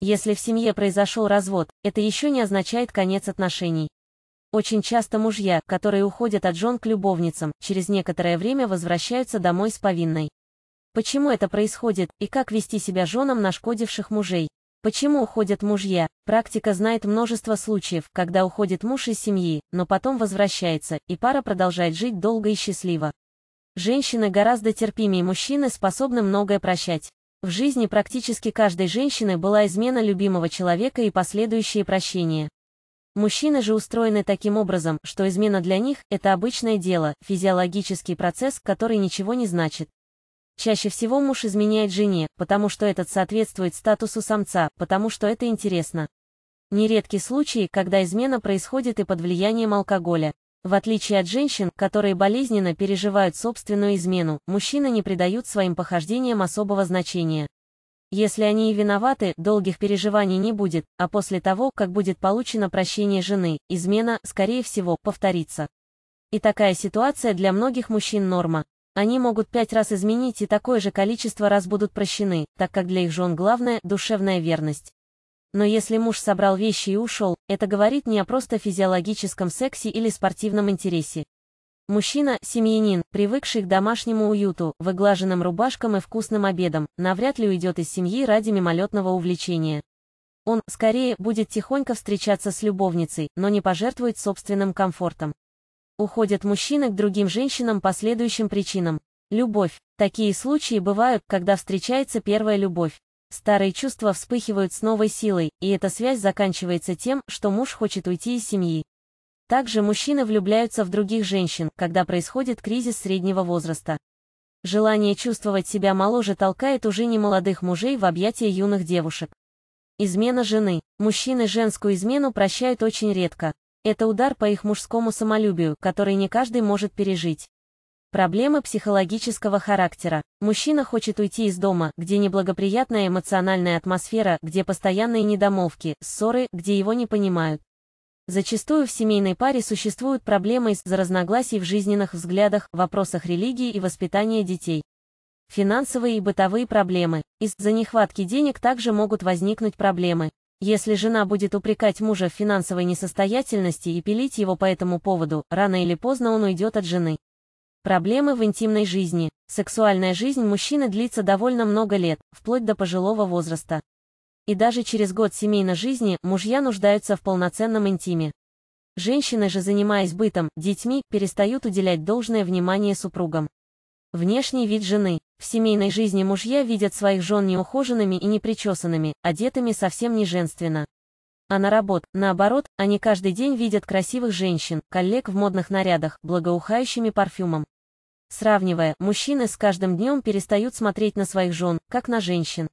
Если в семье произошел развод, это еще не означает конец отношений. Очень часто мужья, которые уходят от жен к любовницам, через некоторое время возвращаются домой с повинной. Почему это происходит, и как вести себя женам нашкодивших мужей? Почему уходят мужья? Практика знает множество случаев, когда уходит муж из семьи, но потом возвращается, и пара продолжает жить долго и счастливо. Женщины гораздо терпимее мужчины способны многое прощать. В жизни практически каждой женщины была измена любимого человека и последующие прощения. Мужчины же устроены таким образом, что измена для них – это обычное дело, физиологический процесс, который ничего не значит. Чаще всего муж изменяет жене, потому что этот соответствует статусу самца, потому что это интересно. Нередки случаи, когда измена происходит и под влиянием алкоголя. В отличие от женщин, которые болезненно переживают собственную измену, мужчины не придают своим похождениям особого значения. Если они и виноваты, долгих переживаний не будет, а после того, как будет получено прощение жены, измена, скорее всего, повторится. И такая ситуация для многих мужчин норма. Они могут пять раз изменить и такое же количество раз будут прощены, так как для их жен главное – душевная верность. Но если муж собрал вещи и ушел, это говорит не о просто физиологическом сексе или спортивном интересе. Мужчина, семьянин, привыкший к домашнему уюту, выглаженным рубашкам и вкусным обедам, навряд ли уйдет из семьи ради мимолетного увлечения. Он, скорее, будет тихонько встречаться с любовницей, но не пожертвует собственным комфортом. Уходят мужчины к другим женщинам по следующим причинам. Любовь. Такие случаи бывают, когда встречается первая любовь. Старые чувства вспыхивают с новой силой, и эта связь заканчивается тем, что муж хочет уйти из семьи. Также мужчины влюбляются в других женщин, когда происходит кризис среднего возраста. Желание чувствовать себя моложе толкает уже не молодых мужей в объятия юных девушек. Измена жены. Мужчины женскую измену прощают очень редко. Это удар по их мужскому самолюбию, который не каждый может пережить. Проблемы психологического характера. Мужчина хочет уйти из дома, где неблагоприятная эмоциональная атмосфера, где постоянные недомовки, ссоры, где его не понимают. Зачастую в семейной паре существуют проблемы из-за разногласий в жизненных взглядах, вопросах религии и воспитания детей. Финансовые и бытовые проблемы. Из-за нехватки денег также могут возникнуть проблемы. Если жена будет упрекать мужа в финансовой несостоятельности и пилить его по этому поводу, рано или поздно он уйдет от жены. Проблемы в интимной жизни. Сексуальная жизнь мужчины длится довольно много лет, вплоть до пожилого возраста. И даже через год семейной жизни мужья нуждаются в полноценном интиме. Женщины же, занимаясь бытом, детьми, перестают уделять должное внимание супругам. Внешний вид жены. В семейной жизни мужья видят своих жен неухоженными и непричесанными, одетыми совсем не женственно. А на работ, наоборот, они каждый день видят красивых женщин, коллег в модных нарядах, благоухающими парфюмом. Сравнивая, мужчины с каждым днем перестают смотреть на своих жен, как на женщин.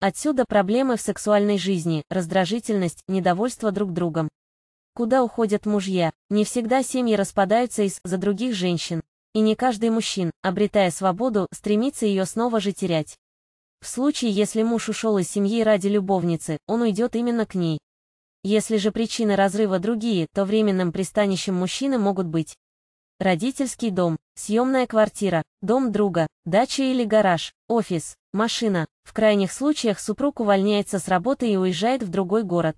Отсюда проблемы в сексуальной жизни, раздражительность, недовольство друг другом. Куда уходят мужья? Не всегда семьи распадаются из-за других женщин. И не каждый мужчина, обретая свободу, стремится ее снова же терять. В случае, если муж ушел из семьи ради любовницы, он уйдет именно к ней. Если же причины разрыва другие, то временным пристанищем мужчины могут быть родительский дом, Съемная квартира, дом друга, дача или гараж, офис, машина. В крайних случаях супруг увольняется с работы и уезжает в другой город.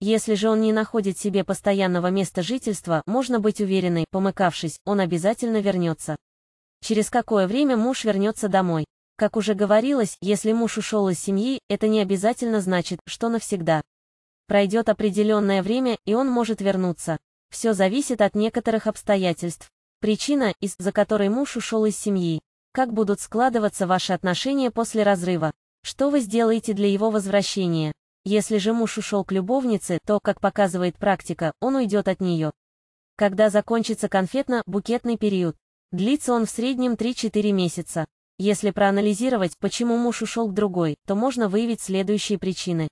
Если же он не находит себе постоянного места жительства, можно быть уверенной, помыкавшись, он обязательно вернется. Через какое время муж вернется домой? Как уже говорилось, если муж ушел из семьи, это не обязательно значит, что навсегда. Пройдет определенное время, и он может вернуться. Все зависит от некоторых обстоятельств. Причина, из-за которой муж ушел из семьи. Как будут складываться ваши отношения после разрыва? Что вы сделаете для его возвращения? Если же муж ушел к любовнице, то, как показывает практика, он уйдет от нее. Когда закончится конфетно-букетный период? Длится он в среднем 3-4 месяца. Если проанализировать, почему муж ушел к другой, то можно выявить следующие причины.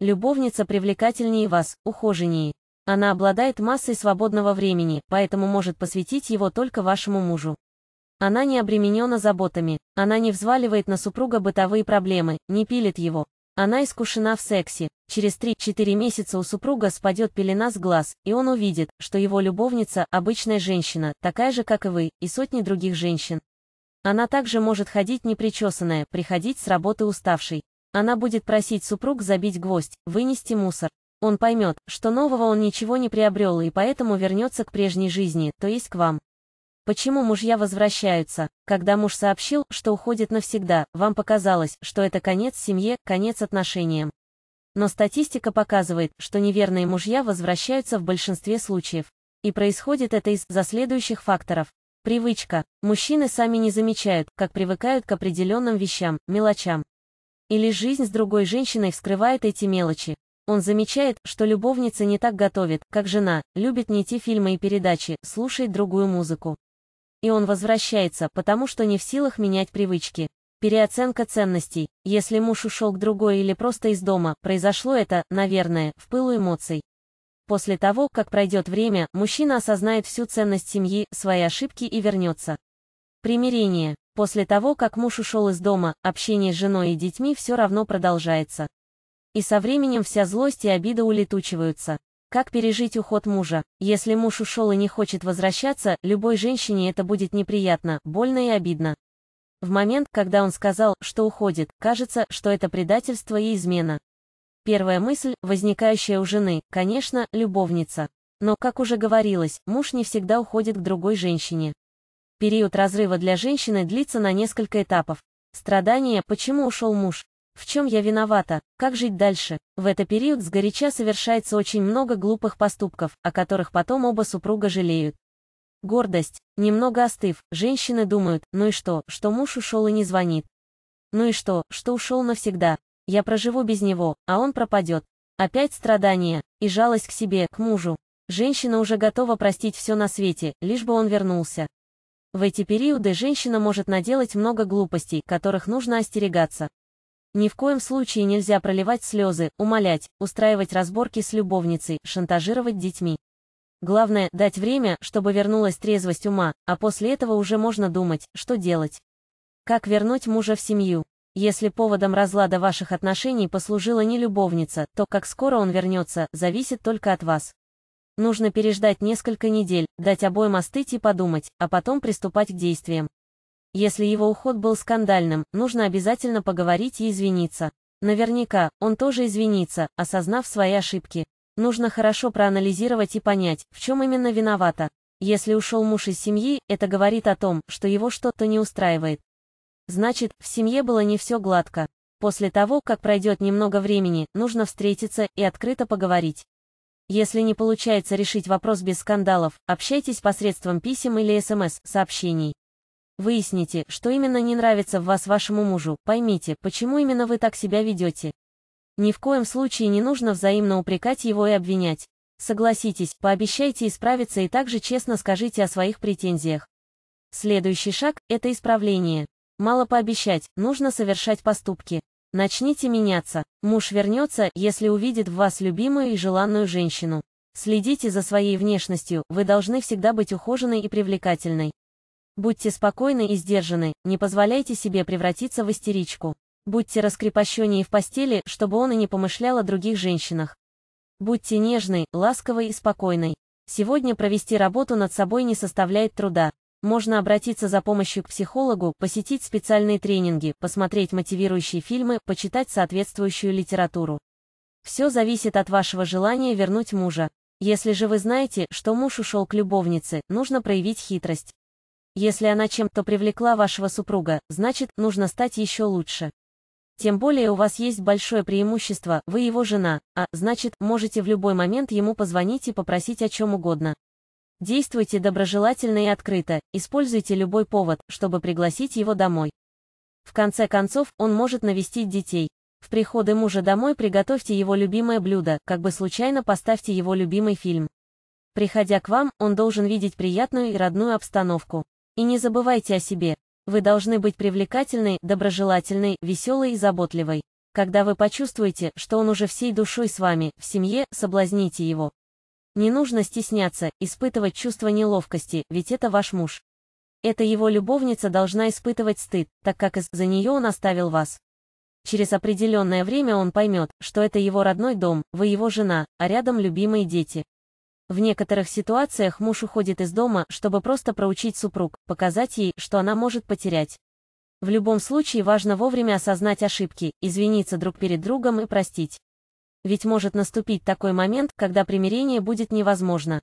Любовница привлекательнее вас, ухоженнее. Она обладает массой свободного времени, поэтому может посвятить его только вашему мужу. Она не обременена заботами, она не взваливает на супруга бытовые проблемы, не пилит его. Она искушена в сексе. Через 3-4 месяца у супруга спадет пелена с глаз, и он увидит, что его любовница – обычная женщина, такая же, как и вы, и сотни других женщин. Она также может ходить непричесанная, приходить с работы уставшей. Она будет просить супруг забить гвоздь, вынести мусор. Он поймет, что нового он ничего не приобрел и поэтому вернется к прежней жизни, то есть к вам. Почему мужья возвращаются? Когда муж сообщил, что уходит навсегда, вам показалось, что это конец семье, конец отношениям. Но статистика показывает, что неверные мужья возвращаются в большинстве случаев. И происходит это из-за следующих факторов. Привычка. Мужчины сами не замечают, как привыкают к определенным вещам, мелочам. Или жизнь с другой женщиной вскрывает эти мелочи. Он замечает, что любовница не так готовит, как жена, любит не те фильмы и передачи, слушает другую музыку. И он возвращается, потому что не в силах менять привычки. Переоценка ценностей. Если муж ушел к другой или просто из дома, произошло это, наверное, в пылу эмоций. После того, как пройдет время, мужчина осознает всю ценность семьи, свои ошибки и вернется. Примирение. После того, как муж ушел из дома, общение с женой и детьми все равно продолжается. И со временем вся злость и обида улетучиваются. Как пережить уход мужа? Если муж ушел и не хочет возвращаться, любой женщине это будет неприятно, больно и обидно. В момент, когда он сказал, что уходит, кажется, что это предательство и измена. Первая мысль, возникающая у жены, конечно, любовница. Но, как уже говорилось, муж не всегда уходит к другой женщине. Период разрыва для женщины длится на несколько этапов. Страдание, почему ушел муж, в чем я виновата? Как жить дальше? В этот период сгоряча совершается очень много глупых поступков, о которых потом оба супруга жалеют. Гордость. Немного остыв, женщины думают, ну и что, что муж ушел и не звонит. Ну и что, что ушел навсегда. Я проживу без него, а он пропадет. Опять страдания. И жалость к себе, к мужу. Женщина уже готова простить все на свете, лишь бы он вернулся. В эти периоды женщина может наделать много глупостей, которых нужно остерегаться. Ни в коем случае нельзя проливать слезы, умолять, устраивать разборки с любовницей, шантажировать детьми. Главное – дать время, чтобы вернулась трезвость ума, а после этого уже можно думать, что делать. Как вернуть мужа в семью? Если поводом разлада ваших отношений послужила не любовница, то, как скоро он вернется, зависит только от вас. Нужно переждать несколько недель, дать обоим остыть и подумать, а потом приступать к действиям. Если его уход был скандальным, нужно обязательно поговорить и извиниться. Наверняка, он тоже извинится, осознав свои ошибки. Нужно хорошо проанализировать и понять, в чем именно виновата. Если ушел муж из семьи, это говорит о том, что его что-то не устраивает. Значит, в семье было не все гладко. После того, как пройдет немного времени, нужно встретиться и открыто поговорить. Если не получается решить вопрос без скандалов, общайтесь посредством писем или СМС-сообщений. Выясните, что именно не нравится в вас вашему мужу, поймите, почему именно вы так себя ведете. Ни в коем случае не нужно взаимно упрекать его и обвинять. Согласитесь, пообещайте исправиться и также честно скажите о своих претензиях. Следующий шаг – это исправление. Мало пообещать, нужно совершать поступки. Начните меняться. Муж вернется, если увидит в вас любимую и желанную женщину. Следите за своей внешностью, вы должны всегда быть ухоженной и привлекательной. Будьте спокойны и сдержаны, не позволяйте себе превратиться в истеричку. Будьте раскрепощеннее в постели, чтобы он и не помышлял о других женщинах. Будьте нежной, ласковой и спокойной. Сегодня провести работу над собой не составляет труда. Можно обратиться за помощью к психологу, посетить специальные тренинги, посмотреть мотивирующие фильмы, почитать соответствующую литературу. Все зависит от вашего желания вернуть мужа. Если же вы знаете, что муж ушел к любовнице, нужно проявить хитрость. Если она чем-то привлекла вашего супруга, значит, нужно стать еще лучше. Тем более у вас есть большое преимущество, вы его жена, а, значит, можете в любой момент ему позвонить и попросить о чем угодно. Действуйте доброжелательно и открыто, используйте любой повод, чтобы пригласить его домой. В конце концов, он может навестить детей. В приходы мужа домой приготовьте его любимое блюдо, как бы случайно поставьте его любимый фильм. Приходя к вам, он должен видеть приятную и родную обстановку. И не забывайте о себе. Вы должны быть привлекательной, доброжелательной, веселой и заботливой. Когда вы почувствуете, что он уже всей душой с вами, в семье, соблазните его. Не нужно стесняться, испытывать чувство неловкости, ведь это ваш муж. Это его любовница должна испытывать стыд, так как из-за нее он оставил вас. Через определенное время он поймет, что это его родной дом, вы его жена, а рядом любимые дети. В некоторых ситуациях муж уходит из дома, чтобы просто проучить супруг, показать ей, что она может потерять. В любом случае важно вовремя осознать ошибки, извиниться друг перед другом и простить. Ведь может наступить такой момент, когда примирение будет невозможно.